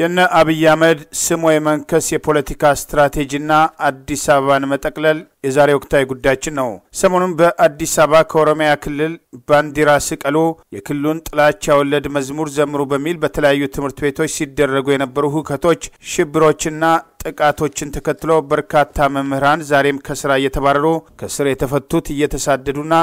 የነ አብይ አህመድ ስሞ የመንከስ የፖለቲካ ስትራቴጂና አዲስ አበባን መጠቅለል የዛሬ ወቅታዊ ጉዳያችን ነው። ሰሞኑን በአዲስ አበባ ከኦሮሚያ ክልል ባንዲራ ስቀሉ፣ የክልሉን ጥላቻ ወለድ መዝሙር ዘምሩ በሚል በተለያዩ ትምህርት ቤቶች ሲደረጉ የነበሩ ሁከቶች፣ ሽብሮችና ጥቃቶችን ተከትሎ በርካታ መምህራን ዛሬም ከስራ እየተባረሩ ከስር የተፈቱት እየተሳደዱና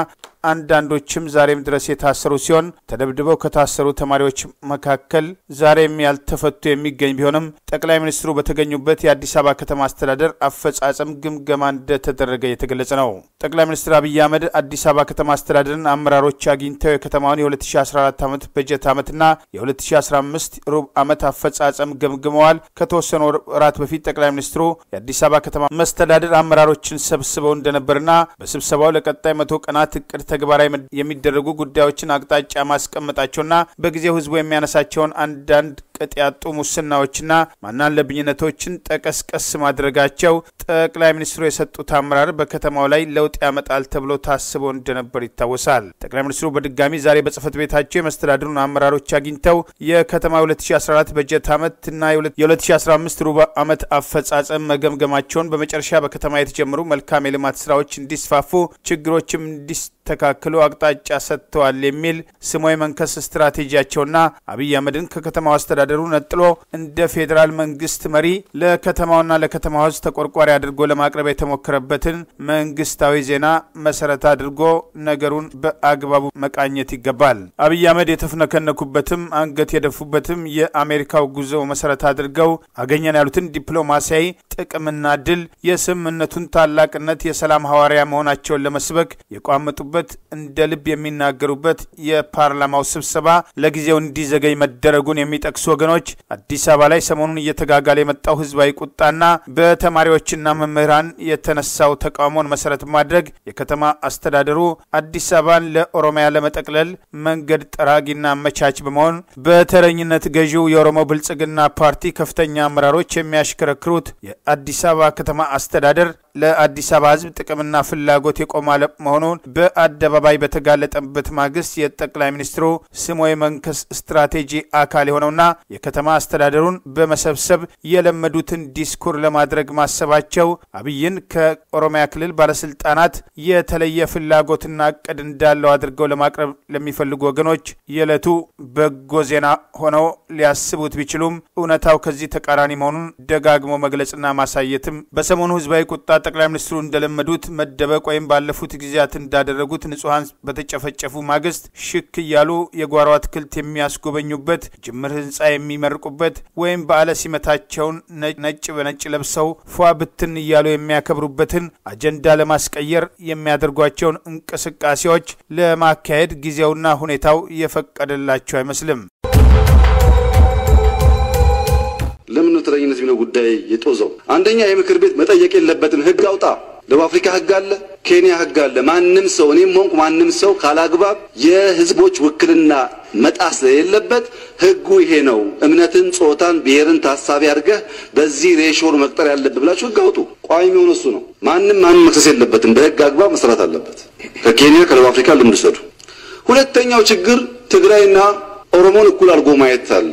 አንዳንዶችም ዛሬም ድረስ የታሰሩ ሲሆን ተደብድበው ከታሰሩ ተማሪዎች መካከል ዛሬም ያልተፈቱ የሚገኝ ቢሆንም ጠቅላይ ሚኒስትሩ በተገኙበት የአዲስ አበባ ከተማ አስተዳደር አፈጻጸም ግምገማ እንደተደረገ እየተገለጸ ነው። ጠቅላይ ሚኒስትር አብይ አህመድ አዲስ አበባ ከተማ አስተዳደርን አመራሮች አግኝተው የከተማውን የ2014 ዓመት በጀት ዓመትና የ2015 ሩብ ዓመት አፈጻጸም ገምግመዋል። ከተወሰኑ ወራት በፊት ጠቅላይ ሚኒስትሩ የአዲስ አበባ ከተማ መስተዳደር አመራሮችን ሰብስበው እንደነበርና በስብሰባው ለቀጣይ መቶ ቀናት እቅድ ተግባራዊ የሚደረጉ ጉዳዮችን አቅጣጫ ማስቀመጣቸውና በጊዜው ህዝቡ የሚያነሳቸውን አንዳንድ ቅጥ ያጡ ሙስናዎችና ማናለብኝነቶችን ጠቀስቀስ ማድረጋቸው ጠቅላይ ሚኒስትሩ የሰጡት አመራር በከተማው ላይ ለውጥ ያመጣል ተብሎ ታስቦ እንደነበር ይታወሳል። ጠቅላይ ሚኒስትሩ በድጋሚ ዛሬ በጽህፈት ቤታቸው የመስተዳድሩን አመራሮች አግኝተው የከተማ 2014 በጀት ዓመትና የ2015 ሩብ ዓመት አፈጻጸም መገምገማቸውን በመጨረሻ በከተማ የተጀመሩ መልካም የልማት ስራዎች እንዲስፋፉ ችግሮችም እንዲስ ተካክሎ አቅጣጫ ሰጥተዋል የሚል ስሞ የመንከስ ስትራቴጂያቸውና አብይ አህመድን ከከተማው አስተዳደሩ ነጥሎ እንደ ፌዴራል መንግስት መሪ ለከተማውና ለከተማው ህዝብ ተቆርቋሪ አድርጎ ለማቅረብ የተሞከረበትን መንግስታዊ ዜና መሰረት አድርጎ ነገሩን በአግባቡ መቃኘት ይገባል። አብይ አህመድ የተፍነከነኩበትም አንገት የደፉበትም የአሜሪካው ጉዞ መሰረት አድርገው አገኘን ያሉትን ዲፕሎማሲያዊ ጥቅምና ድል የስምምነቱን ታላቅነት የሰላም ሐዋርያ መሆናቸውን ለመስበክ የቋመጡበት የሚያወጡበት፣ እንደ ልብ የሚናገሩበት የፓርላማው ስብሰባ ለጊዜው እንዲዘገይ መደረጉን የሚጠቅሱ ወገኖች አዲስ አበባ ላይ ሰሞኑን እየተጋጋለ የመጣው ህዝባዊ ቁጣና በተማሪዎችና መምህራን የተነሳው ተቃውሞን መሰረት ማድረግ የከተማ አስተዳደሩ አዲስ አበባን ለኦሮሚያ ለመጠቅለል መንገድ ጠራጊና መቻች በመሆን በተረኝነት ገዢው የኦሮሞ ብልጽግና ፓርቲ ከፍተኛ አመራሮች የሚያሽከረክሩት የአዲስ አበባ ከተማ አስተዳደር ለአዲስ አበባ ህዝብ ጥቅምና ፍላጎት የቆመ መሆኑን በአደባባይ በተጋለጠበት ማግስት የጠቅላይ ሚኒስትሩ ስሞ የመንከስ ስትራቴጂ አካል የሆነውና የከተማ አስተዳደሩን በመሰብሰብ የለመዱትን ዲስኩር ለማድረግ ማሰባቸው አብይን ከኦሮሚያ ክልል ባለስልጣናት የተለየ ፍላጎትና እቅድ እንዳለው አድርገው ለማቅረብ ለሚፈልጉ ወገኖች የዕለቱ በጎ ዜና ሆነው ሊያስቡት ቢችሉም እውነታው ከዚህ ተቃራኒ መሆኑን ደጋግሞ መግለጽና ማሳየትም በሰሞኑ ህዝባዊ ቁጣ ጠቅላይ ሚኒስትሩ እንደለመዱት መደበቅ ወይም ባለፉት ጊዜያት እንዳደረጉት ንጹሐን በተጨፈጨፉ ማግስት ሽክ እያሉ የጓሮ አትክልት የሚያስጎበኙበት ጅምር ህንፃ የሚመርቁበት ወይም በዓለ ሲመታቸውን ነጭ በነጭ ለብሰው ፏ ብትን እያሉ የሚያከብሩበትን አጀንዳ ለማስቀየር የሚያደርጓቸውን እንቅስቃሴዎች ለማካሄድ ጊዜውና ሁኔታው የፈቀደላቸው አይመስልም። ተረኝነት የሚለው ጉዳይ የጦዘው አንደኛ የምክር ቤት መጠየቅ የለበትም ህግ አውጣ ደቡብ አፍሪካ ህግ አለ፣ ኬንያ ህግ አለ። ማንም ሰው እኔም ሆንኩ ማንም ሰው ካላግባብ የህዝቦች ውክልና መጣስ የለበት። ህጉ ይሄ ነው። እምነትን፣ ጾታን፣ ብሔርን ታሳቢ አድርገህ በዚህ ሬሾን መቅጠር ያለብህ ብላችሁ ህግ አውጡ። ቋሚ የሚሆን እሱ ነው። ማንም ማንም መክሰስ የለበትም። በህግ አግባብ መስራት አለበት። ከኬንያ ከደቡብ አፍሪካ ልምድ ውሰዱ። ሁለተኛው ችግር ትግራይና ኦሮሞን እኩል አድርጎ ማየት አለ።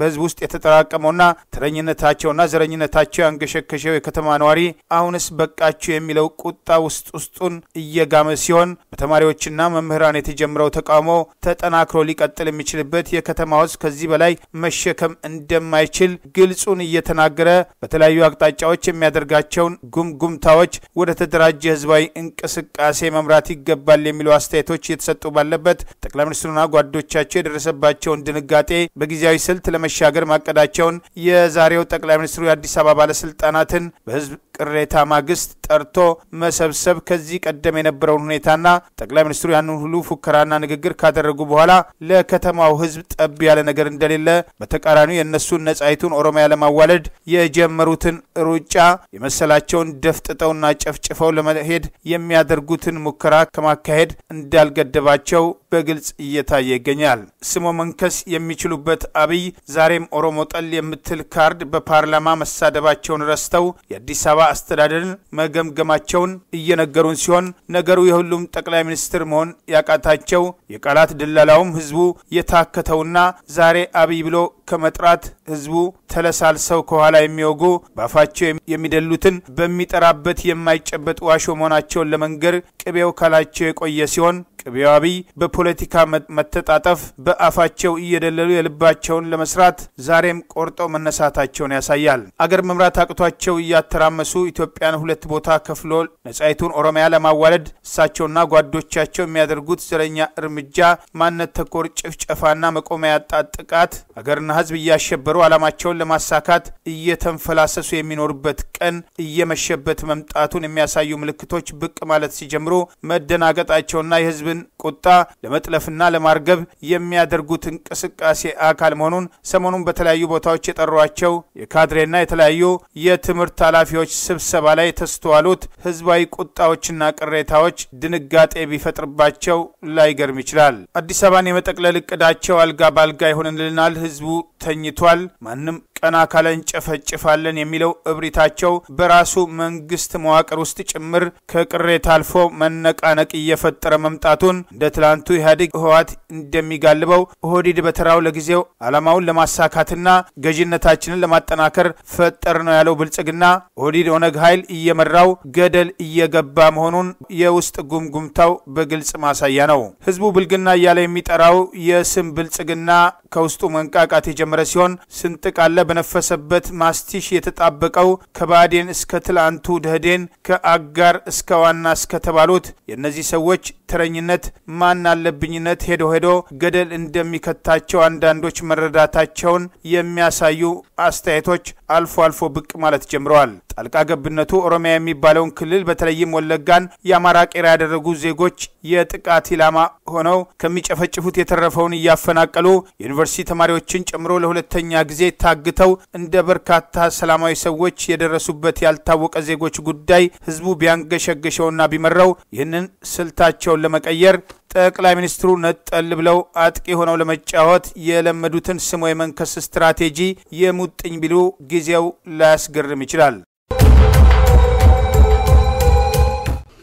በህዝብ ውስጥ የተጠራቀመውና ተረኝነታቸውና ዘረኝነታቸው ያንገሸከሸው የከተማ ነዋሪ አሁንስ በቃችሁ የሚለው ቁጣ ውስጥ ውስጡን እየጋመ ሲሆን በተማሪዎችና መምህራን የተጀመረው ተቃውሞ ተጠናክሮ ሊቀጥል የሚችልበት የከተማ ውስጥ ከዚህ በላይ መሸከም እንደማይችል ግልጹን እየተናገረ በተለያዩ አቅጣጫዎች የሚያደርጋቸውን ጉምጉምታዎች ወደ ተደራጀ ህዝባዊ እንቅስቃሴ መምራት ይገባል የሚሉ አስተያየቶች እየተሰጡ ባለበት ጠቅላይ ሚኒስትሩና ጓዶቻቸው የደረሰባቸውን ድንጋጤ በጊዜያዊ ስልት ለመ ለመሻገር ማቀዳቸውን የዛሬው ጠቅላይ ሚኒስትሩ የአዲስ አበባ ባለስልጣናትን በህዝብ ቅሬታ ማግስት ጠርቶ መሰብሰብ ከዚህ ቀደም የነበረውን ሁኔታና ጠቅላይ ሚኒስትሩ ያንን ሁሉ ፉከራና ንግግር ካደረጉ በኋላ ለከተማው ህዝብ ጠብ ያለ ነገር እንደሌለ በተቃራኒው የእነሱን ነጻይቱን ኦሮሚያ ለማዋለድ የጀመሩትን ሩጫ የመሰላቸውን ደፍጥጠውና ጨፍጭፈው ለመሄድ የሚያደርጉትን ሙከራ ከማካሄድ እንዳልገደባቸው በግልጽ እየታየ ይገኛል። ስሞ መንከስ የሚችሉበት አብይ ዛሬም ኦሮሞ ጠል የምትል ካርድ በፓርላማ መሳደባቸውን ረስተው የአዲስ አበባ አስተዳደርን መገምገማቸውን እየነገሩን ሲሆን ነገሩ የሁሉም ጠቅላይ ሚኒስትር መሆን ያቃታቸው የቃላት ድለላውም ህዝቡ የታከተውና ዛሬ አብይ ብሎ ከመጥራት ህዝቡ ተለሳልሰው ከኋላ የሚወጉ በአፋቸው የሚደሉትን በሚጠራበት የማይጨበጥ ዋሾ መሆናቸውን ለመንገር ቅቤው ካላቸው የቆየ ሲሆን ቅቤው አብይ በፖለቲካ መተጣጠፍ በአፋቸው እየደለሉ የልባቸውን ለመስራት ዛሬም ቆርጠው መነሳታቸውን ያሳያል። አገር መምራት አቅቷቸው እያተራመሱ ኢትዮጵያን ሁለት ቦታ ከፍሎ ነጻይቱን ኦሮሚያ ለማዋለድ እሳቸውና ጓዶቻቸው የሚያደርጉት ዘረኛ እርምጃ ማንነት ተኮር ጭፍጨፋና መቆሚያ ያጣ ጥቃት አገርና ህዝብ እያሸበሩ ዓላማቸውን ለማሳካት እየተንፈላሰሱ የሚኖሩበት ቀን እየመሸበት መምጣቱን የሚያሳዩ ምልክቶች ብቅ ማለት ሲጀምሩ መደናገጣቸውና የህዝብን ቁጣ ለመጥለፍና ለማርገብ የሚያደርጉት እንቅስቃሴ አካል መሆኑን ሰሞኑን በተለያዩ ቦታዎች የጠሯቸው የካድሬና የተለያዩ የትምህርት ኃላፊዎች ስብሰባ ላይ የተስተዋሉት ህዝባዊ ቁጣዎችና ቅሬታዎች ድንጋጤ ቢፈጥርባቸው ላይገርም ይችላል። አዲስ አበባን የመጠቅለል እቅዳቸው አልጋ ባልጋ ይሆንልናል፣ ህዝቡ ተኝቷል። ማንም ቀና አካለን ጨፈጭፋለን የሚለው እብሪታቸው በራሱ መንግስት መዋቅር ውስጥ ጭምር ከቅሬታ አልፎ መነቃነቅ እየፈጠረ መምጣቱን እንደ ትላንቱ ኢህአዴግ ህወሓት እንደሚጋልበው ኦህዴድ በተራው ለጊዜው ዓላማውን ለማሳካትና ገዥነታችንን ለማጠናከር ፈጠር ነው ያለው ብልጽግና ኦህዴድ ኦነግ ኃይል እየመራው ገደል እየገባ መሆኑን የውስጥ ጉምጉምታው በግልጽ ማሳያ ነው። ህዝቡ ብልግና እያለ የሚጠራው የስም ብልጽግና ከውስጡ መንቃቃት የጀመረ ሲሆን ስንጥቅ አለ በነፈሰበት ማስቲሽ የተጣበቀው ከባዴን እስከ ትላንቱ ደህዴን ከአጋር እስከ ዋና እስከ ተባሉት። የእነዚህ ሰዎች ተረኝነት ማን አለብኝነት ሄዶ ሄዶ ገደል እንደሚከታቸው አንዳንዶች መረዳታቸውን የሚያሳዩ አስተያየቶች አልፎ አልፎ ብቅ ማለት ጀምረዋል። ጣልቃ ገብነቱ ኦሮሚያ የሚባለውን ክልል በተለይም ወለጋን የአማራ ቄራ ያደረጉ ዜጎች የጥቃት ኢላማ ሆነው ከሚጨፈጭፉት የተረፈውን እያፈናቀሉ የዩኒቨርሲቲ ተማሪዎችን ጨምሮ ለሁለተኛ ጊዜ ታግተ አስመልክተው እንደ በርካታ ሰላማዊ ሰዎች የደረሱበት ያልታወቀ ዜጎች ጉዳይ ህዝቡ ቢያንገሸገሸውና ቢመራው ይህንን ስልታቸውን ለመቀየር ጠቅላይ ሚኒስትሩ ነጠል ብለው አጥቂ ሆነው ለመጫወት የለመዱትን ስሞ የመንከስ ስትራቴጂ የሙጥኝ ቢሉ ጊዜው ላያስገርም ይችላል።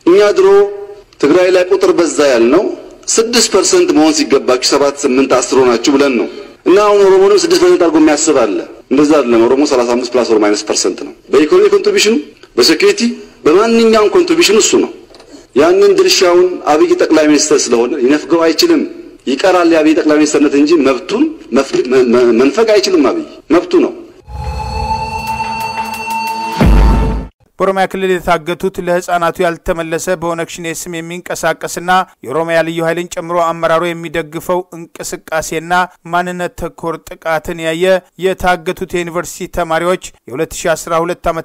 እኛ ድሮ ትግራይ ላይ ቁጥር በዛ ያልነው ስድስት ፐርሰንት መሆን ሲገባችሁ ሰባት ስምንት አስሮ ናችሁ ብለን ነው እና አሁን ኦሮሞንም ስድስት ፐርሰንት አድርጎ የሚያስብ አለ። እንደዛ አይደለም። ኦሮሞ 35 ፕላስ ኦር ማይነስ ፐርሰንት ነው። በኢኮኖሚ ኮንትሪቢሽኑ፣ በሴኩሪቲ፣ በማንኛውም ኮንትሪቢሽኑ እሱ ነው። ያንን ድርሻውን አብይ ጠቅላይ ሚኒስተር ስለሆነ ሊነፍገው አይችልም። ይቀራል የአብይ ጠቅላይ ሚኒስተርነት እንጂ መብቱን መንፈግ አይችልም። አብይ መብቱ ነው። በኦሮሚያ ክልል የታገቱት ለህፃናቱ ያልተመለሰ በኦነግ ሸኔ ስም የሚንቀሳቀስና የኦሮሚያ ልዩ ኃይልን ጨምሮ አመራሩ የሚደግፈው እንቅስቃሴና ማንነት ተኮር ጥቃትን ያየ የታገቱት የዩኒቨርሲቲ ተማሪዎች የ2012 ዓ ም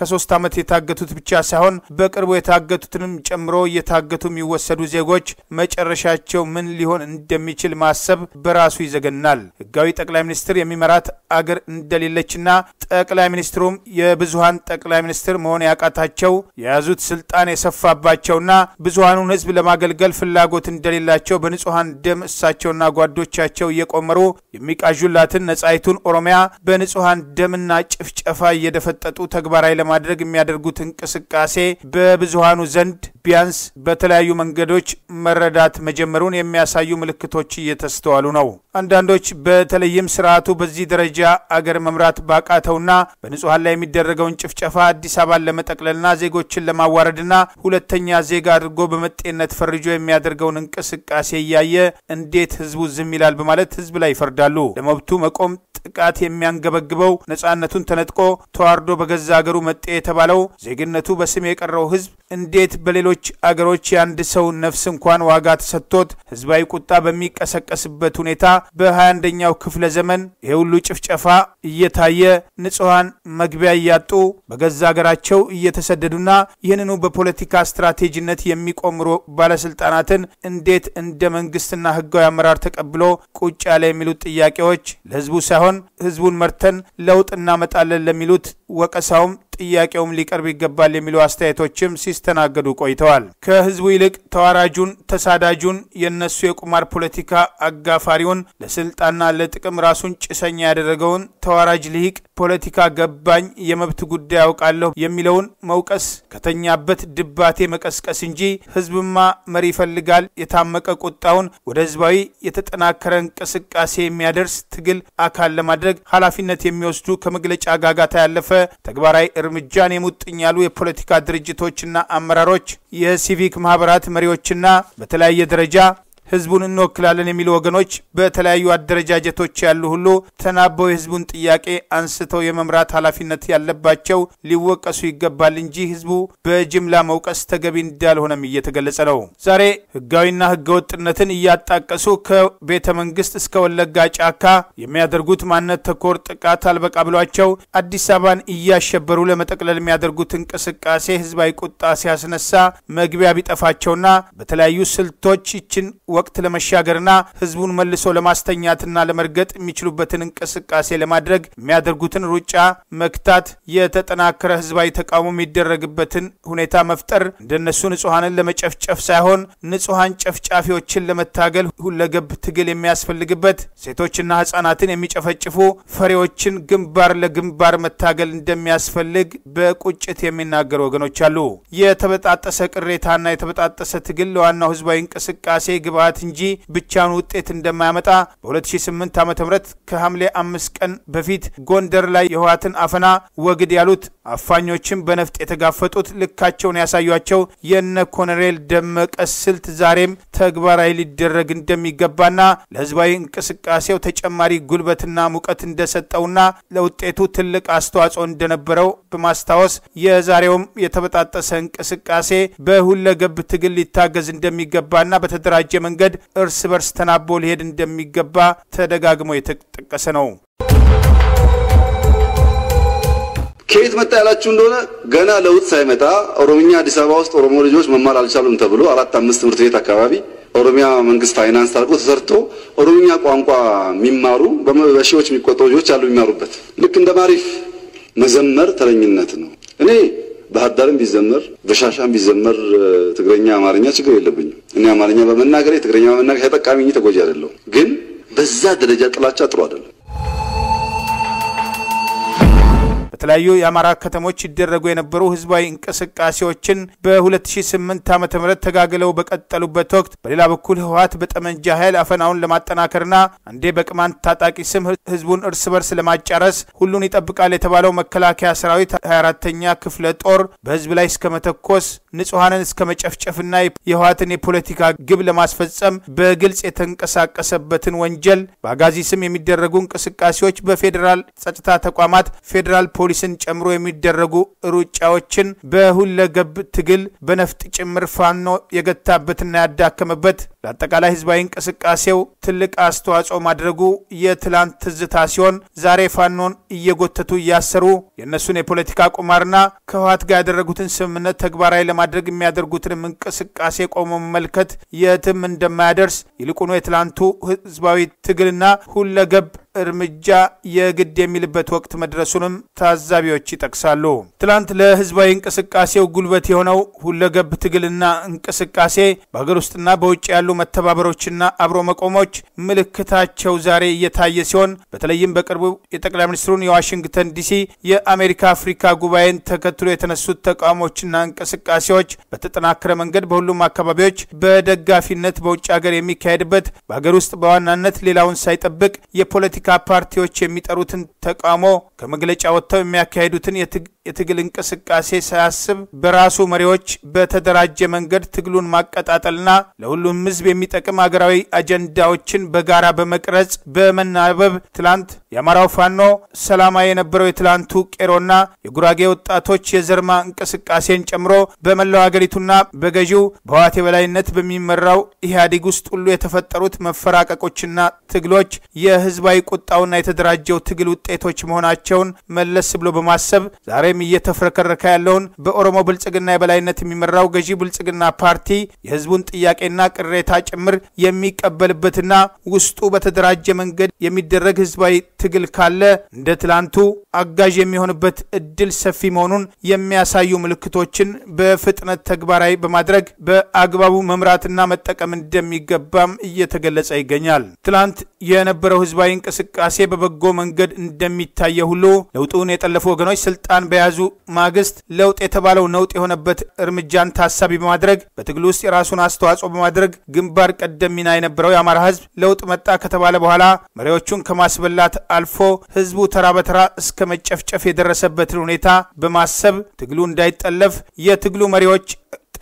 ከሶስት ዓመት የታገቱት ብቻ ሳይሆን በቅርቡ የታገቱትንም ጨምሮ እየታገቱ የሚወሰዱ ዜጎች መጨረሻቸው ምን ሊሆን እንደሚችል ማሰብ በራሱ ይዘገናል። ህጋዊ ጠቅላይ ሚኒስትር የሚመራት አገር እንደሌለችና ጠቅላይ ሚኒስትሩም የብዙሀን ጠቅላይ ሚኒስትር መሆን ያቃታቸው የያዙት ስልጣን የሰፋባቸውና ብዙሀኑን ህዝብ ለማገልገል ፍላጎት እንደሌላቸው በንጹሐን ደም እሳቸውና ጓዶቻቸው እየቆመሩ የሚቃዡላትን ነጻይቱን ኦሮሚያ በንጹሐን ደምና ጭፍጨፋ እየደፈጠጡ ተግባራዊ ለማ ለማድረግ የሚያደርጉት እንቅስቃሴ በብዙሃኑ ዘንድ ቢያንስ በተለያዩ መንገዶች መረዳት መጀመሩን የሚያሳዩ ምልክቶች እየተስተዋሉ ነው። አንዳንዶች በተለይም ስርዓቱ በዚህ ደረጃ አገር መምራት ባቃተውና በንጹሐን ላይ የሚደረገውን ጭፍጨፋ አዲስ አበባን ለመጠቅለልና ዜጎችን ለማዋረድና ሁለተኛ ዜጋ አድርጎ በመጤነት ፈርጆ የሚያደርገውን እንቅስቃሴ እያየ እንዴት ህዝቡ ዝም ይላል በማለት ህዝብ ላይ ይፈርዳሉ። ለመብቱ መቆም ጥቃት የሚያንገበግበው ነጻነቱን ተነጥቆ ተዋርዶ በገዛ አገሩ መጤ የተባለው ዜግነቱ በስም የቀረው ህዝብ እንዴት በሌሎች አገሮች የአንድ ሰው ነፍስ እንኳን ዋጋ ተሰጥቶት ህዝባዊ ቁጣ በሚቀሰቀስበት ሁኔታ በ21ኛው ክፍለ ዘመን ይህ ሁሉ ጭፍጨፋ እየታየ ንጹሐን መግቢያ እያጡ በገዛ አገራቸው እየተሰደዱና ይህንኑ በፖለቲካ ስትራቴጂነት የሚቆምሩ ባለስልጣናትን እንዴት እንደ መንግስትና ህጋዊ አመራር ተቀብሎ ቁጭ ያለ የሚሉት ጥያቄዎች ለህዝቡ ሳይሆን ህዝቡን መርተን ለውጥ እናመጣለን ለሚሉት ወቀሳውም ጥያቄውም ሊቀርብ ይገባል የሚሉ አስተያየቶችም ሲስተናገዱ ቆይተዋል። ከህዝቡ ይልቅ ተዋራጁን፣ ተሳዳጁን፣ የእነሱ የቁማር ፖለቲካ አጋፋሪውን፣ ለስልጣንና ለጥቅም ራሱን ጭሰኛ ያደረገውን ተዋራጅ ልሂቅ ፖለቲካ ገባኝ፣ የመብት ጉዳይ አውቃለሁ የሚለውን መውቀስ ከተኛበት ድባቴ መቀስቀስ እንጂ ህዝብማ መሪ ይፈልጋል። የታመቀ ቁጣውን ወደ ህዝባዊ የተጠናከረ እንቅስቃሴ የሚያደርስ ትግል አካል ለማድረግ ኃላፊነት የሚወስዱ ከመግለጫ ጋጋታ ያለፈ ተግባራዊ እርምጃን የሙጥኝ ያሉ የፖለቲካ ድርጅቶችና አመራሮች፣ የሲቪክ ማህበራት መሪዎችና በተለያየ ደረጃ ህዝቡን እንወክላለን የሚሉ ወገኖች በተለያዩ አደረጃጀቶች ያሉ ሁሉ ተናበው የህዝቡን ጥያቄ አንስተው የመምራት ኃላፊነት ያለባቸው ሊወቀሱ ይገባል እንጂ ህዝቡ በጅምላ መውቀስ ተገቢ እንዳልሆነም እየተገለጸ ነው። ዛሬ ህጋዊና ወጥነትን እያጣቀሱ ከቤተ መንግስት እስከ ወለጋ ጫካ የሚያደርጉት ማንነት ተኮር ጥቃት አልበቃ ብሏቸው አዲስ አበባን እያሸበሩ ለመጠቅለል የሚያደርጉት እንቅስቃሴ ህዝባዊ ቁጣ ሲያስነሳ መግቢያ ቢጠፋቸውና በተለያዩ ስልቶች ይችን ወቅት ለመሻገርና ህዝቡን መልሶ ለማስተኛትና ለመርገጥ የሚችሉበትን እንቅስቃሴ ለማድረግ የሚያደርጉትን ሩጫ መክታት፣ የተጠናከረ ህዝባዊ ተቃውሞ የሚደረግበትን ሁኔታ መፍጠር እንደነሱ ንጹሐንን ለመጨፍጨፍ ሳይሆን ንጹሐን ጨፍጫፊዎችን ለመታገል ሁለገብ ትግል የሚያስፈልግበት ሴቶችና ህጻናትን የሚጨፈጭፉ ፈሪዎችን ግንባር ለግንባር መታገል እንደሚያስፈልግ በቁጭት የሚናገሩ ወገኖች አሉ። የተበጣጠሰ ቅሬታና የተበጣጠሰ ትግል ለዋናው ህዝባዊ እንቅስቃሴ ግብዓት ጥናት እንጂ ብቻውን ውጤት እንደማያመጣ በ2008 ዓ ም ከሐምሌ አምስት ቀን በፊት ጎንደር ላይ የህወሓትን አፈና ወግድ ያሉት አፋኞችም በነፍጥ የተጋፈጡት ልካቸውን ያሳዩቸው የነ ኮሎኔል ደመቀ ስልት ዛሬም ተግባራዊ ሊደረግ እንደሚገባና ለህዝባዊ እንቅስቃሴው ተጨማሪ ጉልበትና ሙቀት እንደሰጠውና ለውጤቱ ትልቅ አስተዋጽኦ እንደነበረው በማስታወስ የዛሬውም የተበጣጠሰ እንቅስቃሴ በሁለገብ ትግል ሊታገዝ እንደሚገባና በተደራጀ መንገድ መንገድ እርስ በርስ ተናቦ ሊሄድ እንደሚገባ ተደጋግሞ የተጠቀሰ ነው። ከየት መጣ ያላችሁ እንደሆነ ገና ለውጥ ሳይመጣ ኦሮምኛ አዲስ አበባ ውስጥ ኦሮሞ ልጆች መማር አልቻሉም ተብሎ አራት አምስት ትምህርት ቤት አካባቢ ኦሮሚያ መንግስት ፋይናንስ ታርቆ ተሰርቶ ኦሮምኛ ቋንቋ የሚማሩ በሺዎች የሚቆጠሩ ልጆች አሉ የሚማሩበት። ልክ እንደ ማሪፍ መዘመር ተረኝነት ነው። እኔ ባህር ዳርም ቢዘመር በሻሻም ቢዘመር ትግረኛ፣ አማርኛ ችግር የለብኝም። እኔ አማርኛ በመናገሬ ትግረኛ በመናገር ተጠቃሚ ተጎጂ አይደለሁም። ግን በዛ ደረጃ ጥላቻ ጥሩ አይደለም። በተለያዩ የአማራ ከተሞች ይደረጉ የነበሩ ህዝባዊ እንቅስቃሴዎችን በ2008 ዓ ም ተጋግለው በቀጠሉበት ወቅት በሌላ በኩል ህወሀት በጠመንጃ ኃይል አፈናውን ለማጠናከርና አንዴ በቅማንት ታጣቂ ስም ህዝቡን እርስ በርስ ለማጫረስ ሁሉን ይጠብቃል የተባለው መከላከያ ሰራዊት 24ተኛ ክፍለ ጦር በህዝብ ላይ እስከ መተኮስ ንጹሐንን እስከ መጨፍጨፍና የህወሀትን የፖለቲካ ግብ ለማስፈጸም በግልጽ የተንቀሳቀሰበትን ወንጀል በአጋዚ ስም የሚደረጉ እንቅስቃሴዎች በፌዴራል ጸጥታ ተቋማት ፌዴራል ፖሊስ ፖሊስን ጨምሮ የሚደረጉ ሩጫዎችን በሁለገብ ትግል በነፍጥ ጭምር ፋኖ የገታበትና ያዳከመበት ለአጠቃላይ ህዝባዊ እንቅስቃሴው ትልቅ አስተዋጽኦ ማድረጉ የትላንት ትዝታ ሲሆን ዛሬ ፋኖን እየጎተቱ እያሰሩ የእነሱን የፖለቲካ ቁማርና ከህወሓት ጋር ያደረጉትን ስምምነት ተግባራዊ ለማድረግ የሚያደርጉትንም እንቅስቃሴ ቆሞ መመልከት የትም እንደማያደርስ ይልቁኑ የትላንቱ ህዝባዊ ትግልና ሁለገብ እርምጃ የግድ የሚልበት ወቅት መድረሱንም ታዛቢዎች ይጠቅሳሉ። ትላንት ለህዝባዊ እንቅስቃሴው ጉልበት የሆነው ሁለገብ ትግልና እንቅስቃሴ በሀገር ውስጥና በውጭ ያሉ መተባበሮችና አብሮ መቆሞች ምልክታቸው ዛሬ እየታየ ሲሆን በተለይም በቅርቡ የጠቅላይ ሚኒስትሩን የዋሽንግተን ዲሲ የአሜሪካ አፍሪካ ጉባኤን ተከትሎ የተነሱት ተቃውሞችና እንቅስቃሴዎች በተጠናከረ መንገድ በሁሉም አካባቢዎች በደጋፊነት በውጭ ሀገር የሚካሄድበት በሀገር ውስጥ በዋናነት ሌላውን ሳይጠብቅ የፖለቲካ ፖለቲካ ፓርቲዎች የሚጠሩትን ተቃውሞ ከመግለጫ ወጥተው የሚያካሄዱትን የትግ የትግል እንቅስቃሴ ሳያስብ በራሱ መሪዎች በተደራጀ መንገድ ትግሉን ማቀጣጠልና ለሁሉም ህዝብ የሚጠቅም አገራዊ አጀንዳዎችን በጋራ በመቅረጽ በመናበብ ትላንት የአማራው ፋኖ ሰላማዊ የነበረው የትላንቱ ቄሮና የጉራጌ ወጣቶች የዘርማ እንቅስቃሴን ጨምሮ በመላው አገሪቱና በገዢው በህወሓት የበላይነት በሚመራው ኢህአዴግ ውስጥ ሁሉ የተፈጠሩት መፈራቀቆችና ትግሎች የህዝባዊ ቁጣውና የተደራጀው ትግል ውጤቶች መሆናቸውን መለስ ብሎ በማሰብ ዛሬም እየተፍረከረከ ያለውን በኦሮሞ ብልጽግና የበላይነት የሚመራው ገዢ ብልጽግና ፓርቲ የህዝቡን ጥያቄና ቅሬታ ጭምር የሚቀበልበትና ውስጡ በተደራጀ መንገድ የሚደረግ ህዝባዊ ትግል ካለ እንደ ትላንቱ አጋዥ የሚሆንበት እድል ሰፊ መሆኑን የሚያሳዩ ምልክቶችን በፍጥነት ተግባራዊ በማድረግ በአግባቡ መምራትና መጠቀም እንደሚገባም እየተገለጸ ይገኛል። ትላንት የነበረው ህዝባዊ እንቅስቃሴ በበጎ መንገድ እንደሚታየ ሁሉ ለውጡን የጠለፉ ወገኖች ስልጣን በ በመያዙ ማግስት ለውጥ የተባለው ነውጥ የሆነበት እርምጃን ታሳቢ በማድረግ በትግል ውስጥ የራሱን አስተዋጽኦ በማድረግ ግንባር ቀደም ሚና የነበረው የአማራ ህዝብ ለውጥ መጣ ከተባለ በኋላ መሪዎቹን ከማስበላት አልፎ ህዝቡ ተራ በተራ እስከ መጨፍጨፍ የደረሰበትን ሁኔታ በማሰብ ትግሉ እንዳይጠለፍ የትግሉ መሪዎች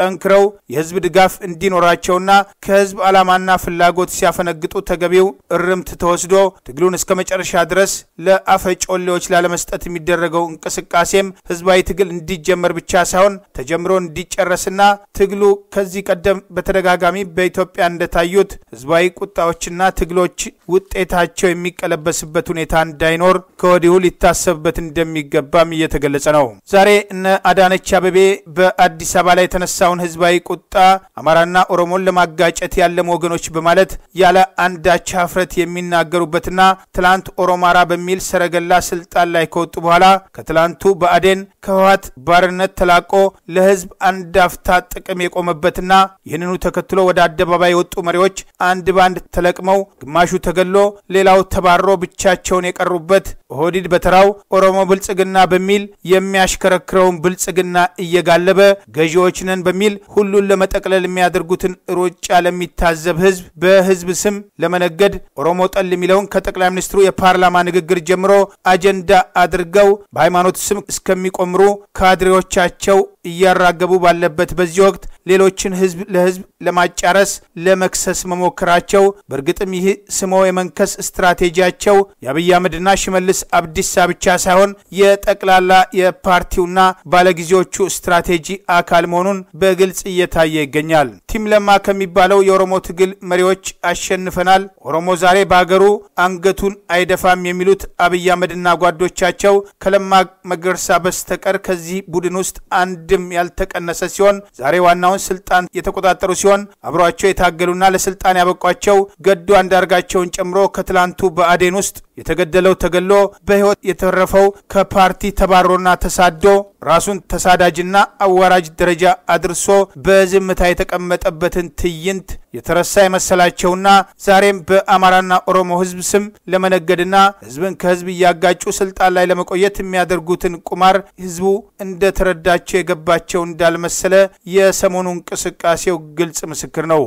ጠንክረው የህዝብ ድጋፍ እንዲኖራቸውና ከህዝብ ዓላማና ፍላጎት ሲያፈነግጡ ተገቢው እርምት ተወስዶ ትግሉን እስከ መጨረሻ ድረስ ለአፈጮሌዎች ላለመስጠት የሚደረገው እንቅስቃሴም ህዝባዊ ትግል እንዲጀመር ብቻ ሳይሆን ተጀምሮ እንዲጨረስና ትግሉ ከዚህ ቀደም በተደጋጋሚ በኢትዮጵያ እንደታዩት ህዝባዊ ቁጣዎችና ትግሎች ውጤታቸው የሚቀለበስበት ሁኔታ እንዳይኖር ከወዲሁ ሊታሰብበት እንደሚገባም እየተገለጸ ነው። ዛሬ እነ አዳነች አቤቤ በአዲስ አበባ ላይ የተነሳ የተነሳውን ህዝባዊ ቁጣ አማራና ኦሮሞን ለማጋጨት ያለም ወገኖች በማለት ያለ አንዳች ሀፍረት የሚናገሩበትና ትላንት ኦሮማራ በሚል ሰረገላ ስልጣን ላይ ከወጡ በኋላ ከትላንቱ በአዴን ከህወሀት ባርነት ተላቆ ለህዝብ አንዳፍታ ጥቅም የቆመበትና ይህንኑ ተከትሎ ወደ አደባባይ የወጡ መሪዎች አንድ ባንድ ተለቅመው ግማሹ ተገሎ ሌላው ተባሮ ብቻቸውን የቀሩበት ኦህዲድ በተራው ኦሮሞ ብልጽግና በሚል የሚያሽከረክረውን ብልጽግና እየጋለበ ገዢዎች በሚ በሚል ሁሉን ለመጠቅለል የሚያደርጉትን ሩጫ ለሚታዘብ ህዝብ በህዝብ ስም ለመነገድ ኦሮሞ ጠል የሚለውን ከጠቅላይ ሚኒስትሩ የፓርላማ ንግግር ጀምሮ አጀንዳ አድርገው በሃይማኖት ስም እስከሚቆምሩ ካድሬዎቻቸው እያራገቡ ባለበት በዚህ ወቅት ሌሎችን ህዝብ ለህዝብ ለማጫረስ ለመክሰስ መሞከራቸው በእርግጥም ይህ ስሞ የመንከስ ስትራቴጂያቸው የአብይ አህመድና ሽመልስ አብዲሳ ብቻ ሳይሆን የጠቅላላ የፓርቲውና ባለጊዜዎቹ ስትራቴጂ አካል መሆኑን በግልጽ እየታየ ይገኛል። ቲም ለማ ከሚባለው የኦሮሞ ትግል መሪዎች አሸንፈናል፣ ኦሮሞ ዛሬ በአገሩ አንገቱን አይደፋም የሚሉት አብይ አህመድና ጓዶቻቸው ከለማ መገርሳ በስተቀር ከዚህ ቡድን ውስጥ አንድም ያልተቀነሰ ሲሆን ዛሬ ዋናውን የከተማውን ስልጣን የተቆጣጠሩ ሲሆን አብሯቸው የታገሉና ለስልጣን ያበቋቸው ገዱ አንዳርጋቸውን ጨምሮ ከትላንቱ በአዴን ውስጥ የተገደለው ተገሎ በሕይወት የተረፈው ከፓርቲ ተባሮና ተሳዶ ራሱን ተሳዳጅና አዋራጅ ደረጃ አድርሶ በዝምታ የተቀመጠበትን ትዕይንት የተረሳ የመሰላቸውና ዛሬም በአማራና ኦሮሞ ሕዝብ ስም ለመነገድና ሕዝብን ከሕዝብ እያጋጩ ስልጣን ላይ ለመቆየት የሚያደርጉትን ቁማር ሕዝቡ እንደተረዳቸው የገባቸው እንዳልመሰለ የሰሞኑ እንቅስቃሴው ግልጽ ምስክር ነው።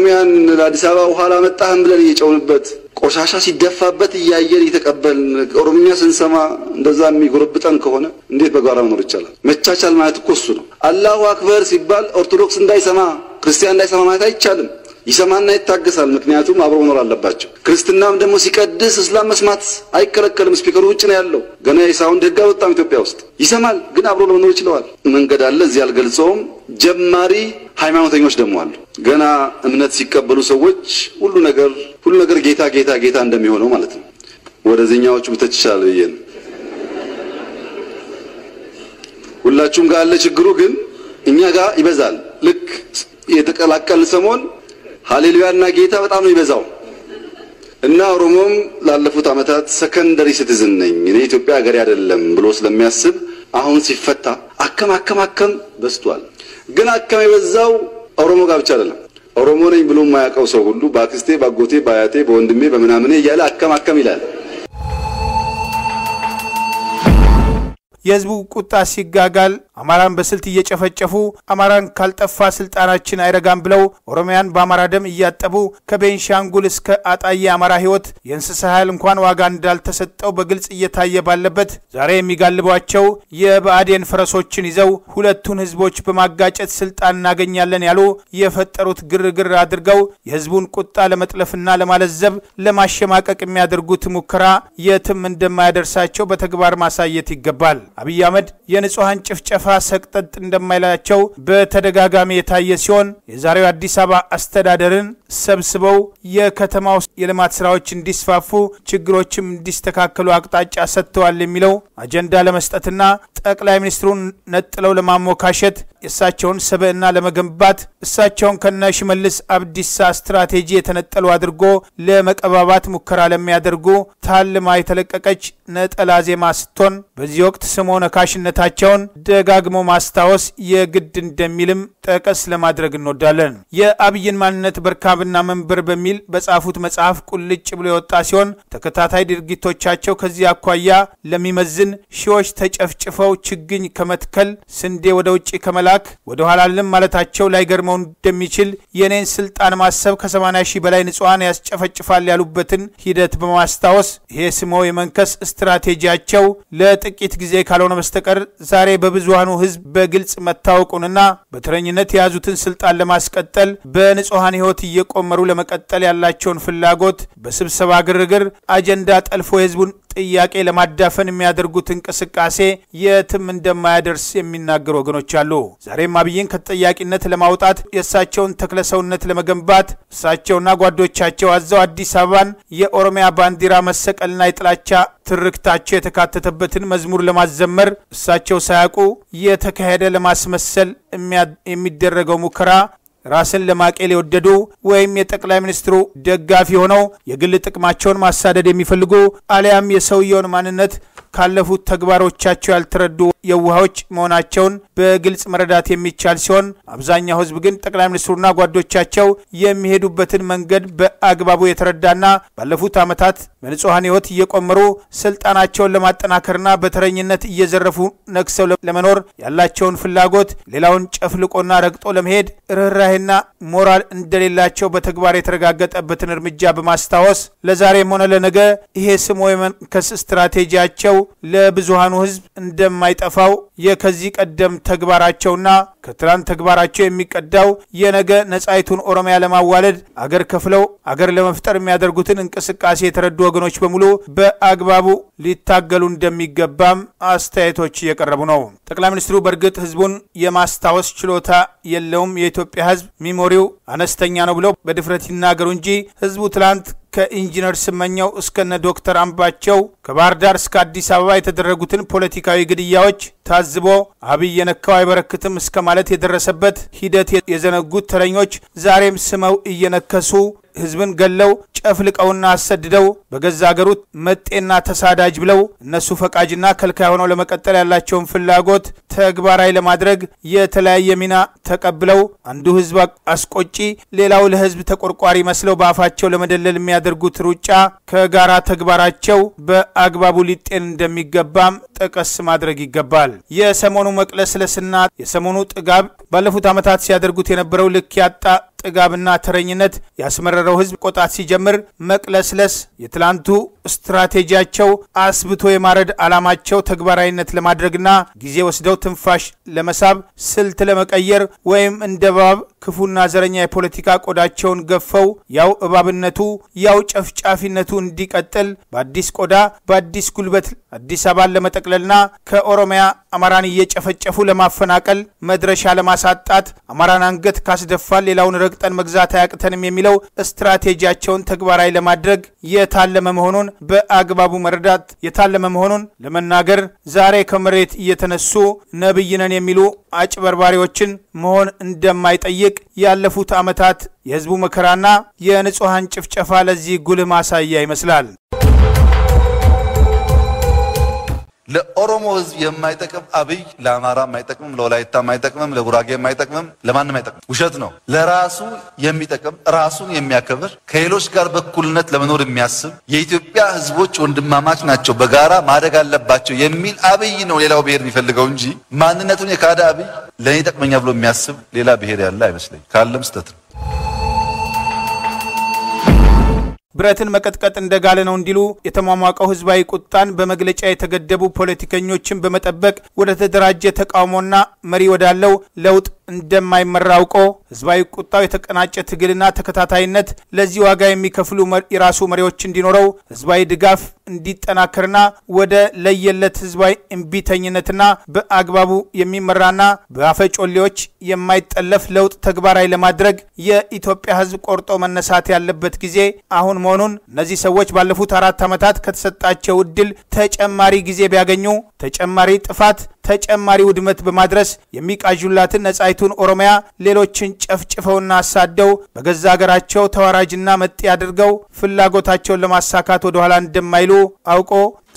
ኦሮሚያን ለአዲስ አበባ ውሃ አላመጣህም ብለን እየጨውንበት ቆሻሻ ሲደፋበት እያየን እየተቀበልን ኦሮምኛ ስንሰማ እንደዛ የሚጎረብጠን ከሆነ እንዴት በጋራ መኖር ይቻላል? መቻቻል ማለት እኮ እሱ ነው። አላሁ አክበር ሲባል ኦርቶዶክስ እንዳይሰማ ክርስቲያን እንዳይሰማ ማለት አይቻልም። ይሰማና ይታገሳል። ምክንያቱም አብሮ መኖር አለባቸው። ክርስትናም ደግሞ ሲቀድስ እስላም መስማት አይከለከልም። ስፒከሩ ውጭ ነው ያለው። ገና የሳውንድ ህግ አልወጣም ኢትዮጵያ ውስጥ። ይሰማል ግን አብሮ ለመኖር ይችለዋል። መንገድ አለ፣ እዚህ አልገልጸውም። ጀማሪ ሃይማኖተኞች ደግሞ አሉ። ገና እምነት ሲቀበሉ ሰዎች ሁሉ ነገር ሁሉ ነገር ጌታ ጌታ ጌታ እንደሚሆነው ማለት ነው። ወደዚህኛዎቹ ብተች ይችላል ብዬ ሁላችሁም ጋር አለ ችግሩ፣ ግን እኛ ጋር ይበዛል። ልክ የተቀላቀል ሰሞን እና ጌታ በጣም ነው ይበዛው እና ኦሮሞም ላለፉት ዓመታት ሰከንደሪ ሲቲዝን ነኝ እኔ ኢትዮጵያ ሀገር አይደለም ብሎ ስለሚያስብ አሁን ሲፈታ አከም አከም አከም በዝቷል። ግን አከም የበዛው ኦሮሞ ጋር ብቻ አይደለም። ኦሮሞ ነኝ ብሎ የማያውቀው ሰው ሁሉ በአክስቴ፣ በአጎቴ፣ በአያቴ፣ በወንድሜ፣ በምናምኔ እያለ አከም አከም ይላል። የህዝቡ ቁጣ ሲጋጋል አማራን በስልት እየጨፈጨፉ አማራን ካልጠፋ ስልጣናችን አይረጋም ብለው ኦሮሚያን በአማራ ደም እያጠቡ ከቤንሻንጉል እስከ አጣዬ አማራ ህይወት የእንስሳ ኃይል እንኳን ዋጋ እንዳልተሰጠው በግልጽ እየታየ ባለበት ዛሬ የሚጋልቧቸው የብአዴን ፈረሶችን ይዘው ሁለቱን ህዝቦች በማጋጨት ስልጣን እናገኛለን ያሉ የፈጠሩት ግርግር አድርገው የህዝቡን ቁጣ ለመጥለፍና ለማለዘብ ለማሸማቀቅ የሚያደርጉት ሙከራ የትም እንደማያደርሳቸው በተግባር ማሳየት ይገባል። አብይ አህመድ የንጹሐን ጭፍጨፋ ሰቅጠጥ እንደማይላቸው በተደጋጋሚ የታየ ሲሆን የዛሬው አዲስ አበባ አስተዳደርን ሰብስበው የከተማው የልማት ስራዎች እንዲስፋፉ ችግሮችም እንዲስተካከሉ አቅጣጫ ሰጥተዋል የሚለው አጀንዳ ለመስጠትና ጠቅላይ ሚኒስትሩን ነጥለው ለማሞካሸት የእሳቸውን ሰብዕና ለመገንባት እሳቸውን ከነ ሽመልስ አብዲሳ ስትራቴጂ የተነጠሉ አድርጎ ለመቀባባት ሙከራ ለሚያደርጉ ታልማ የተለቀቀች ነጠላ ዜማ ስትሆን በዚህ ወቅት ስሞ ነካሽነታቸውን ደጋ ደጋግሞ ማስታወስ የግድ እንደሚልም ጠቀስ ለማድረግ እንወዳለን። የአብይን ማንነት በርካብና መንበር በሚል በጻፉት መጽሐፍ ቁልጭ ብሎ የወጣ ሲሆን ተከታታይ ድርጊቶቻቸው ከዚህ አኳያ ለሚመዝን ሺዎች ተጨፍጭፈው ችግኝ ከመትከል ስንዴ ወደ ውጭ ከመላክ ወደ ኋላልም ማለታቸው ላይገርመው እንደሚችል የኔን ስልጣን ማሰብ ከ80 ሺህ በላይ ንጹሐን ያስጨፈጭፋል ያሉበትን ሂደት በማስታወስ ይሄ ስሞ የመንከስ ስትራቴጂያቸው ለጥቂት ጊዜ ካልሆነ በስተቀር ዛሬ በብዙ የሱዳኑ ህዝብ በግልጽ መታወቁንና በተረኝነት የያዙትን ስልጣን ለማስቀጠል በንጹሐን ህይወት እየቆመሩ ለመቀጠል ያላቸውን ፍላጎት በስብሰባ ግርግር አጀንዳ ጠልፎ የህዝቡን ጥያቄ ለማዳፈን የሚያደርጉት እንቅስቃሴ የትም እንደማያደርስ የሚናገሩ ወገኖች አሉ። ዛሬም አብይን ከተጠያቂነት ለማውጣት የእሳቸውን ተክለሰውነት ለመገንባት እሳቸውና ጓዶቻቸው አዘው አዲስ አበባን የኦሮሚያ ባንዲራ መሰቀልና የጥላቻ ትርክታቸው የተካተተበትን መዝሙር ለማዘመር እሳቸው ሳያውቁ የተካሄደ ለማስመሰል የሚደረገው ሙከራ ራስን ለማቄል የወደዱ ወይም የጠቅላይ ሚኒስትሩ ደጋፊ ሆነው የግል ጥቅማቸውን ማሳደድ የሚፈልጉ አሊያም የሰውየውን ማንነት ካለፉት ተግባሮቻቸው ያልተረዱ የውሃዎች መሆናቸውን በግልጽ መረዳት የሚቻል ሲሆን አብዛኛው ህዝብ ግን ጠቅላይ ሚኒስትሩና ጓዶቻቸው የሚሄዱበትን መንገድ በአግባቡ የተረዳና ባለፉት ዓመታት በንጹሐን ህይወት እየቆመሩ ስልጣናቸውን ለማጠናከርና በተረኝነት እየዘረፉ ነግሰው ለመኖር ያላቸውን ፍላጎት ሌላውን ጨፍልቆና ረግጦ ለመሄድ ርኅራሄና ሞራል እንደሌላቸው በተግባር የተረጋገጠበትን እርምጃ በማስታወስ ለዛሬም ሆነ ለነገ ይሄ ወይ መንከስ ስትራቴጂያቸው ለብዙሃኑ ህዝብ እንደማይጠፋው የከዚህ ቀደም ተግባራቸውና ከትናንት ተግባራቸው የሚቀዳው የነገ ነጻይቱን ኦሮሚያ ለማዋለድ አገር ከፍለው አገር ለመፍጠር የሚያደርጉትን እንቅስቃሴ የተረዱ ወገኖች በሙሉ በአግባቡ ሊታገሉ እንደሚገባም አስተያየቶች እየቀረቡ ነው። ጠቅላይ ሚኒስትሩ በእርግጥ ህዝቡን የማስታወስ ችሎታ የለውም፣ የኢትዮጵያ ህዝብ ሚሞሪው አነስተኛ ነው ብለው በድፍረት ይናገሩ እንጂ ህዝቡ ትላንት ከኢንጂነር ስመኛው እስከነ ዶክተር አምባቸው ከባህር ዳር እስከ አዲስ አበባ የተደረጉትን ፖለቲካዊ ግድያዎች ታዝቦ አብይ የነካው አይበረክትም እስከ ማለት የደረሰበት ሂደት የዘነጉት ተረኞች ዛሬም ስመው እየነከሱ ህዝብን ገለው ጨፍልቀውና አሰድደው በገዛ አገሩ መጤና ተሳዳጅ ብለው እነሱ ፈቃጅና ከልካይ ሆነው ለመቀጠል ያላቸውን ፍላጎት ተግባራዊ ለማድረግ የተለያየ ሚና ተቀብለው አንዱ ህዝብ አስቆጪ፣ ሌላው ለህዝብ ተቆርቋሪ መስለው በአፋቸው ለመደለል የሚያደርጉት ሩጫ ከጋራ ተግባራቸው በአግባቡ ሊጤን እንደሚገባም ጠቀስ ማድረግ ይገባል። የሰሞኑ መቅለስለስና የሰሞኑ ጥጋብ ባለፉት ዓመታት ሲያደርጉት የነበረው ልክ ያጣ ጥጋብና ተረኝነት ያስመረረው ህዝብ ቆጣት ሲጀምር መቅለስለስ የትላንቱ ስትራቴጂያቸው አስብቶ የማረድ ዓላማቸው ተግባራዊነት ለማድረግና ጊዜ ወስደው ትንፋሽ ለመሳብ ስልት ለመቀየር ወይም እንደ እባብ ክፉና ዘረኛ የፖለቲካ ቆዳቸውን ገፈው ያው እባብነቱ ያው ጨፍጫፊነቱ እንዲቀጥል በአዲስ ቆዳ በአዲስ ጉልበት አዲስ አበባን ለመጠቅለልና ከኦሮሚያ አማራን እየጨፈጨፉ ለማፈናቀል መድረሻ ለማሳጣት አማራን አንገት ካስደፋል ሌላውን ረግጠን መግዛት አያቅተንም የሚለው ስትራቴጂያቸውን ተግባራዊ ለማድረግ የታለመ መሆኑን በአግባቡ መረዳት የታለመ መሆኑን ለመናገር ዛሬ ከመሬት እየተነሱ ነብይነን የሚሉ አጭበርባሪዎችን መሆን እንደማይጠይቅ ያለፉት ዓመታት የህዝቡ መከራና የንጹሐን ጭፍጨፋ ለዚህ ጉልህ ማሳያ ይመስላል። ለኦሮሞ ህዝብ የማይጠቅም አብይ ለአማራ የማይጠቅምም፣ ለወላይታ የማይጠቅምም፣ ለጉራጌ የማይጠቅምም፣ ለማንም አይጠቅምም። ውሸት ነው። ለራሱ የሚጠቅም ራሱን የሚያከብር ከሌሎች ጋር በኩልነት ለመኖር የሚያስብ የኢትዮጵያ ህዝቦች ወንድማማች ናቸው፣ በጋራ ማደግ አለባቸው የሚል አብይ ነው ሌላው ብሔር የሚፈልገው እንጂ ማንነቱን የካደ አብይ ለእኔ ጠቅመኛ ብሎ የሚያስብ ሌላ ብሔር ያለ አይመስለኝ። ካለም ስተት ነው። ብረትን መቀጥቀጥ እንደጋለ ነው እንዲሉ የተሟሟቀው ህዝባዊ ቁጣን በመግለጫ የተገደቡ ፖለቲከኞችን በመጠበቅ ወደ ተደራጀ ተቃውሞና መሪ ወዳለው ለውጥ እንደማይመራ አውቆ ህዝባዊ ቁጣው የተቀናጨ ትግልና ተከታታይነት ለዚህ ዋጋ የሚከፍሉ የራሱ መሪዎች እንዲኖረው ህዝባዊ ድጋፍ እንዲጠናከርና ወደ ለየለት ህዝባዊ እምቢተኝነትና በአግባቡ የሚመራና በአፈጮሌዎች የማይጠለፍ ለውጥ ተግባራዊ ለማድረግ የኢትዮጵያ ህዝብ ቆርጦ መነሳት ያለበት ጊዜ አሁን መሆኑን እነዚህ ሰዎች ባለፉት አራት ዓመታት ከተሰጣቸው እድል ተጨማሪ ጊዜ ቢያገኙ ተጨማሪ ጥፋት፣ ተጨማሪ ውድመት በማድረስ የሚቃዡላትን ነጻይቱን ኦሮሚያ ሌሎችን ጨፍጭፈውና አሳደው በገዛ አገራቸው ተዋራጅና መጤ አድርገው ፍላጎታቸውን ለማሳካት ወደኋላ እንደማይሉ አውቆ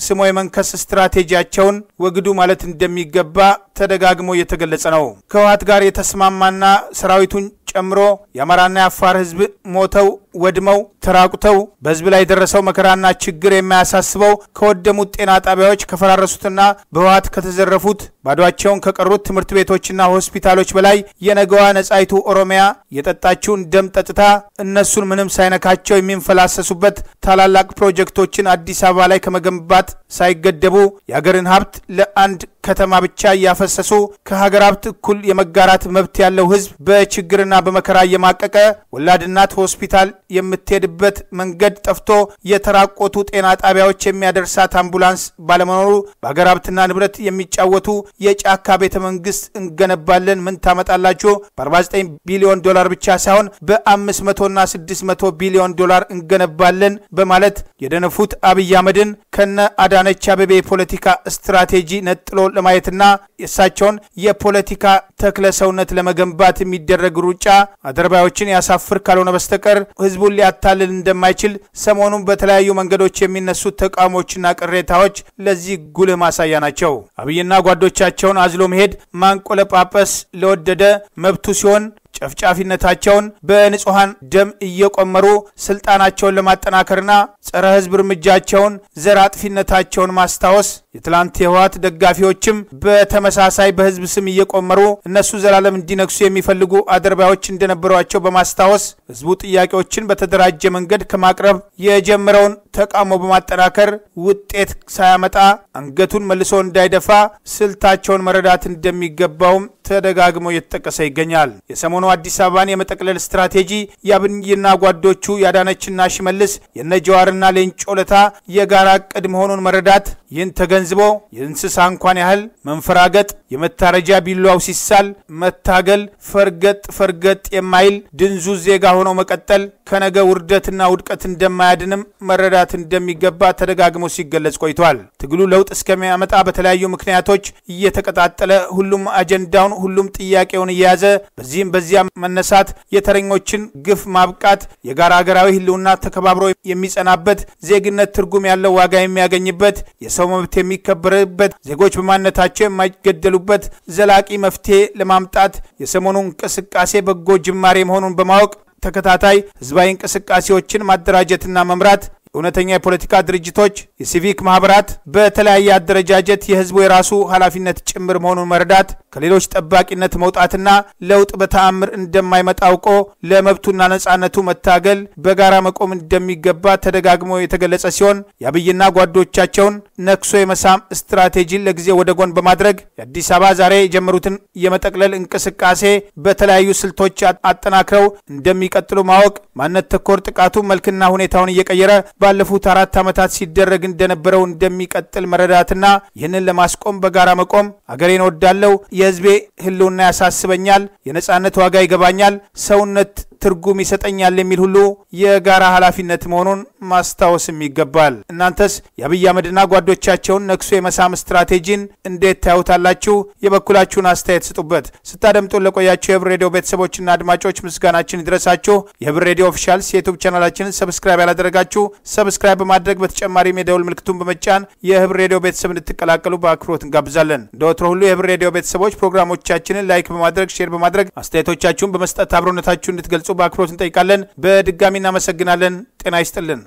ስሞ የመንከስ ስትራቴጂያቸውን ወግዱ ማለት እንደሚገባ ተደጋግሞ እየተገለጸ ነው። ከህወሓት ጋር የተስማማና ሰራዊቱን ጨምሮ የአማራና የአፋር ህዝብ ሞተው ወድመው ተራቁተው በህዝብ ላይ የደረሰው መከራና ችግር የማያሳስበው ከወደሙት ጤና ጣቢያዎች ከፈራረሱትና በህወሓት ከተዘረፉት ባዷቸውን ከቀሩት ትምህርት ቤቶችና ሆስፒታሎች በላይ የነገዋ ነጻይቱ ኦሮሚያ የጠጣችውን ደም ጠጥታ እነሱን ምንም ሳይነካቸው የሚንፈላሰሱበት ታላላቅ ፕሮጀክቶችን አዲስ አበባ ላይ ከመገንባት ሳይገደቡ የአገርን ሀብት ለአንድ ከተማ ብቻ እያፈሰሱ ከሀገር ሀብት እኩል የመጋራት መብት ያለው ህዝብ በችግርና በመከራ እየማቀቀ ወላድ እናት ሆስፒታል የምትሄድበት መንገድ ጠፍቶ የተራቆቱ ጤና ጣቢያዎች የሚያደርሳት አምቡላንስ ባለመኖሩ በሀገር ሀብትና ንብረት የሚጫወቱ የጫካ ቤተ መንግስት እንገነባለን ምን ታመጣላችሁ? በ49 ቢሊዮን ዶላር ብቻ ሳይሆን በ500ና 600 ቢሊዮን ዶላር እንገነባለን በማለት የደነፉት አብይ አህመድን ከነ አዳነች አበቤ የፖለቲካ ስትራቴጂ ነጥሎ ለማየትና የእሳቸውን የፖለቲካ ተክለ ሰውነት ለመገንባት የሚደረግ ሩጫ አደርባዮችን ያሳፍር ካልሆነ በስተቀር ህዝቡን ሊያታልል እንደማይችል ሰሞኑን በተለያዩ መንገዶች የሚነሱት ተቃውሞችና ቅሬታዎች ለዚህ ጉልህ ማሳያ ናቸው። አብይና ጓዶቻቸውን አዝሎ መሄድ ማንቆለጳጰስ ለወደደ መብቱ ሲሆን ጨፍጫፊነታቸውን በንጹሐን ደም እየቆመሩ ስልጣናቸውን ለማጠናከርና ጸረ ህዝብ እርምጃቸውን ዘር አጥፊነታቸውን ማስታወስ የትላንት የህወሓት ደጋፊዎችም በተመሳሳይ በህዝብ ስም እየቆመሩ እነሱ ዘላለም እንዲነግሱ የሚፈልጉ አደርባዮች እንደነበሯቸው በማስታወስ ህዝቡ ጥያቄዎችን በተደራጀ መንገድ ከማቅረብ የጀመረውን ተቃውሞ በማጠናከር ውጤት ሳያመጣ አንገቱን መልሶ እንዳይደፋ ስልታቸውን መረዳት እንደሚገባውም ተደጋግሞ እየተጠቀሰ ይገኛል። የሰሞኑ አዲስ አበባን የመጠቅለል ስትራቴጂ የአብይና ጓዶቹ ያዳነችና ሽመልስ የነ ጀዋርና ሌንጮ ለታ የጋራ እቅድ መሆኑን መረዳት ይህን ተገን ተገንዝቦ የእንስሳ እንኳን ያህል መንፈራገጥ፣ የመታረጃ ቢላው ሲሳል መታገል፣ ፈርገጥ ፈርገጥ የማይል ድንዙ ዜጋ ሆኖ መቀጠል ከነገ ውርደትና ውድቀት እንደማያድንም መረዳት እንደሚገባ ተደጋግሞ ሲገለጽ ቆይቷል። ትግሉ ለውጥ እስከሚያመጣ በተለያዩ ምክንያቶች እየተቀጣጠለ ሁሉም አጀንዳውን ሁሉም ጥያቄውን እየያዘ በዚህም በዚያ መነሳት የተረኞችን ግፍ ማብቃት የጋራ ሀገራዊ ህልውና ተከባብሮ የሚጸናበት ዜግነት ትርጉም ያለው ዋጋ የሚያገኝበት የሰው መብት የሚ የሚከበርበት፣ ዜጎች በማንነታቸው የማይገደሉበት ዘላቂ መፍትሄ ለማምጣት የሰሞኑ እንቅስቃሴ በጎ ጅማሬ መሆኑን በማወቅ ተከታታይ ህዝባዊ እንቅስቃሴዎችን ማደራጀትና መምራት እውነተኛ የፖለቲካ ድርጅቶች፣ የሲቪክ ማህበራት በተለያየ አደረጃጀት የህዝቡ የራሱ ኃላፊነት ጭምር መሆኑን መረዳት ከሌሎች ጠባቂነት መውጣትና ለውጥ በተአምር እንደማይመጣ አውቆ ለመብቱና ነጻነቱ መታገል በጋራ መቆም እንደሚገባ ተደጋግሞ የተገለጸ ሲሆን የአብይና ጓዶቻቸውን ነክሶ የመሳም ስትራቴጂ ለጊዜ ወደ ጎን በማድረግ የአዲስ አበባ ዛሬ የጀመሩትን የመጠቅለል እንቅስቃሴ በተለያዩ ስልቶች አጠናክረው እንደሚቀጥሉ ማወቅ ማንነት ተኮር ጥቃቱ መልክና ሁኔታውን እየቀየረ ባለፉት አራት ዓመታት ሲደረግ እንደነበረው እንደሚቀጥል መረዳትና ይህንን ለማስቆም በጋራ መቆም አገሬን ወዳለው፣ የህዝቤ ህልውና ያሳስበኛል፣ የነጻነት ዋጋ ይገባኛል፣ ሰውነት ትርጉም ይሰጠኛል የሚል ሁሉ የጋራ ኃላፊነት መሆኑን ማስታወስም ይገባል። እናንተስ የአብይ አህመድና ጓዶቻቸውን ነክሶ የመሳም ስትራቴጂን እንዴት ታዩታላችሁ? የበኩላችሁን አስተያየት ስጡበት። ስታደምጡን ለቆያችሁ የህብር ሬዲዮ ቤተሰቦችና አድማጮች ምስጋናችን ይድረሳችሁ። የህብር ሬዲዮ ኦፊሻልስ የዩቱብ ቻናላችንን ሰብስክራይብ ያላደረጋችሁ ሰብስክራይብ በማድረግ በተጨማሪም የደውል ምልክቱን በመጫን የህብር ሬዲዮ ቤተሰብ እንድትቀላቀሉ በአክብሮት እንጋብዛለን። እንደወትሮ ሁሉ የህብር ሬዲዮ ቤተሰቦች ፕሮግራሞቻችንን ላይክ በማድረግ ሼር በማድረግ አስተያየቶቻችሁን በመስጠት አብሮነታችሁ እንድትገልጽ እንዲገልጹ በአክብሮት እንጠይቃለን። በድጋሚ እናመሰግናለን። ጤና ይስጥልን።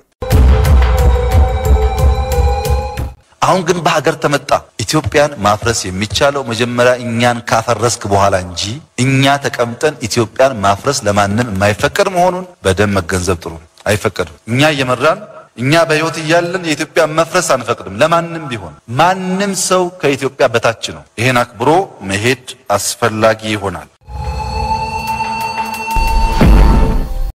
አሁን ግን በሀገር ተመጣ። ኢትዮጵያን ማፍረስ የሚቻለው መጀመሪያ እኛን ካፈረስክ በኋላ እንጂ እኛ ተቀምጠን ኢትዮጵያን ማፍረስ ለማንም የማይፈቀድ መሆኑን በደንብ መገንዘብ ጥሩ። አይፈቀድም። እኛ እየመራን እኛ በህይወት እያለን የኢትዮጵያ መፍረስ አንፈቅድም፣ ለማንም ቢሆን። ማንም ሰው ከኢትዮጵያ በታች ነው። ይሄን አክብሮ መሄድ አስፈላጊ ይሆናል።